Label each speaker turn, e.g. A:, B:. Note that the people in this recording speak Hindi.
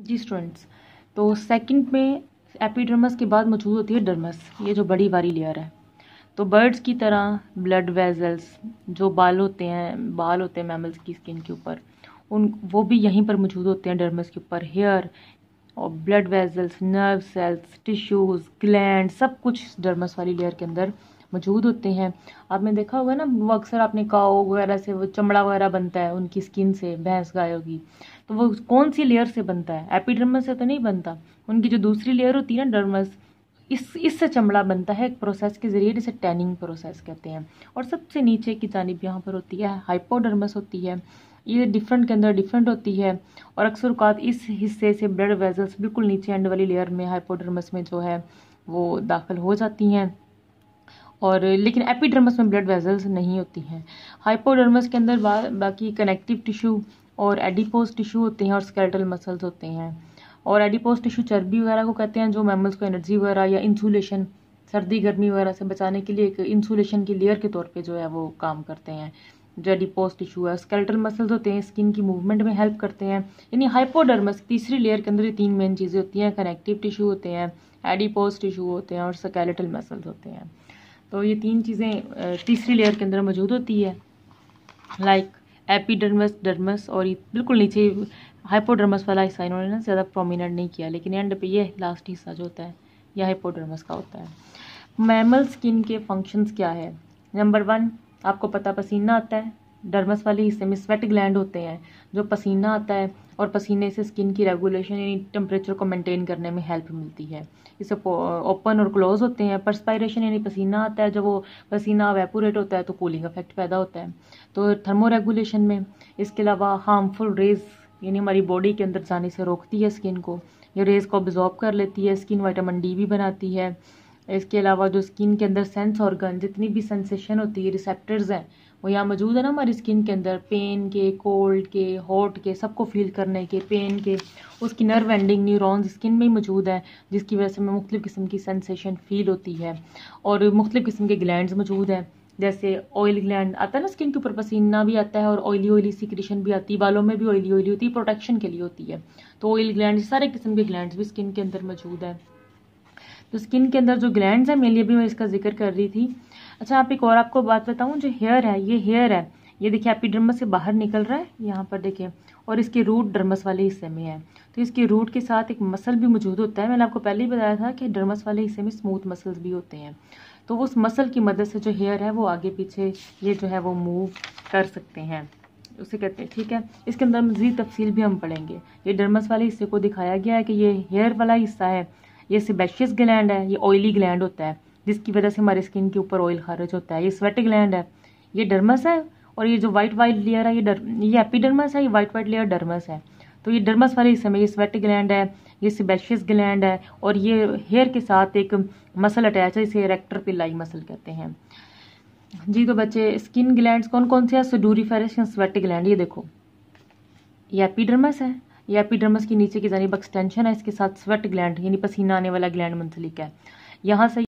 A: जी स्टूडेंट्स तो सेकंड में एपिडर्मस के बाद मौजूद होती है डर्मस ये जो बड़ी वाली लेयर है तो बर्ड्स की तरह ब्लड वेजल्स जो बाल होते हैं बाल होते हैं मैमल्स की स्किन के ऊपर उन वो भी यहीं पर मौजूद होते हैं डर्मस के ऊपर हेयर और blood vessels nerve cells tissues gland सब कुछ डर्मस वाली लेयर के अंदर मौजूद होते हैं आपने देखा होगा ना वो अक्सर आपने काओ वगैरह से वो चमड़ा वगैरह बनता है उनकी स्किन से भैंस गायों की तो वो कौन सी लेयर से बनता है एपिडर्मस से तो नहीं बनता उनकी जो दूसरी लेयर होती है ना डर्मस इस इससे चमड़ा बनता है एक प्रोसेस के ज़रिए जिसे टैनिंग प्रोसेस कहते हैं और सबसे नीचे की जानब यहाँ पर होती है हाइपोडर्मस होती है ये डिफरेंट के अंदर डिफरेंट होती है और अक्सर उकात इस हिस्से से ब्लड वेजल्स बिल्कुल नीचे एंड वाली लेयर में हाइपोडर्मस में जो है वो दाखिल हो जाती हैं और लेकिन एपिडर्मस में ब्लड वेजल्स नहीं होती हैं हाइपोडर्मस के अंदर बा, बाकी कनेक्टिव टिश्यू और एडिपोज टिश्यू होते हैं और स्केलेटल मसल्स होते हैं और एडिपोज टिश्यू चर्बी वगैरह को कहते हैं जो मेमल्स को एनर्जी वगैरह या इंसुलेशन सर्दी गर्मी वगैरह से बचाने के लिए एक इंसुलेशन की लेयर के तौर पर जो है वो काम करते हैं जो एडिपोज टिश्यू है स्केलेटल मसल्स होते हैं स्किन की मूवमेंट में हेल्प करते हैं यानी हाइपोडर्मस तीसरी लेयर के अंदर ये तीन मेन चीज़ें होती हैं कनेक्टिव टिश्यू होते हैं एडिपोज टिश्यू होते हैं और स्केलेटल मसल्स होते हैं तो ये तीन चीज़ें तीसरी लेयर के अंदर मौजूद होती है लाइक एपीडर्मस डर्मस और ये बिल्कुल नीचे हाइपोडर्मस वाला हिस्सा इन्होंने ना ज़्यादा प्रोमिनेंट नहीं किया लेकिन एंड पे ये लास्ट हिस्सा जो होता है यह हाइपोडर्मस का होता है मैमल स्किन के फंक्शंस क्या है नंबर वन आपको पता पसीना आता है डर्मस वाले हिस्से में स्वेट ग्लैंड होते हैं जो पसीना आता है और पसीने से स्किन की रेगुलेशन यानी टेम्परेचर को मेंटेन करने में हेल्प मिलती है इसे ओपन और क्लोज होते हैं परस्पायरेशन यानी पसीना आता है जब वो पसीना वेपोरेट होता है तो कूलिंग इफेक्ट पैदा होता है तो थर्मो रेगुलेशन में इसके अलावा हार्मफुल रेज यानी हमारी बॉडी के अंदर जाने से रोकती है स्किन को ये रेज को ऑब्जॉर्ब कर लेती है स्किन वाइटामिन डी भी बनाती है इसके अलावा जो स्किन के अंदर सेंस ऑर्गन जितनी भी सेंसेशन होती है रिसेप्टर्स हैं वो यहाँ मौजूद है ना हमारी स्किन के अंदर पेन के कोल्ड के हॉट के सबको फील करने के पेन के उसकी नर्व एंडिंग न्यूरॉन्स स्किन में ही मौजूद हैं जिसकी वजह से हमें मुख्तु किस्म की सेंसेशन फील होती है और मुख्तु किस्म के ग्लैंड मौजूद हैं जैसे ऑयल ग्लैंड आता है ना स्किन के ऊपर पसीना भी आता है और ऑयली ऑयली सिक्रेशन भी आती है बालों में भी ऑयली ऑयली होती है प्रोटेक्शन के लिए होती है तो ऑयल ग्लैंड सारे किस्म के ग्लैंड भी स्किन के अंदर मौजूद है तो स्किन के अंदर जो ग्लैंड है मेरे लिए भी मैं इसका जिक्र कर रही थी अच्छा आप एक और आपको बात बताऊँ जो हेयर है ये हेयर है ये देखिए आपकी ड्रमस से बाहर निकल रहा है यहाँ पर देखिए और इसके रूट ड्रमस वाले हिस्से में है तो इसके रूट के साथ एक मसल भी मौजूद होता है मैंने आपको पहले ही बताया था कि ड्रमस वाले हिस्से में स्मूथ मसल्स भी होते हैं तो उस मसल की मदद से जो हेयर है वो आगे पीछे ये जो है वो मूव कर सकते हैं उसे कहते हैं ठीक है इसके अंदर मजीद तफसील भी हम पढ़ेंगे ये डर्मस वाले हिस्से को दिखाया गया है कि ये हेयर वाला हिस्सा है ये सिबेशियस ग्लैंड है ये ऑयली ग्लैंड होता है जिसकी वजह से हमारे स्किन के ऊपर ऑयल खारिज होता है ये स्वेट ग्लैंड है ये डर्मस है और ये जो वाइट वाइट लेयर है ये डर ये एपीडर्मस है ये वाइट वाइट लेयर डर्मस है तो ये डर्मस वाले हिस्से में ये स्वेट ग्लैंड है ये सिबेशियस ग्लैंड है और ये हेयर के साथ एक मसल अटैच है इसे रेक्टर पिलाई मसल कहते हैं जी तो बच्चे स्किन ग्लैंड कौन कौन से सडूरी सुडूरी फेरिस स्वेट ग्लैंड ये देखो ये एपीडर्मस है ये एपिडर्मस के नीचे की जानी एक्सटेंशन है इसके साथ स्वेट ग्लैंड यानी पसीना आने वाला ग्लैंड मुंसलिक है यहाँ से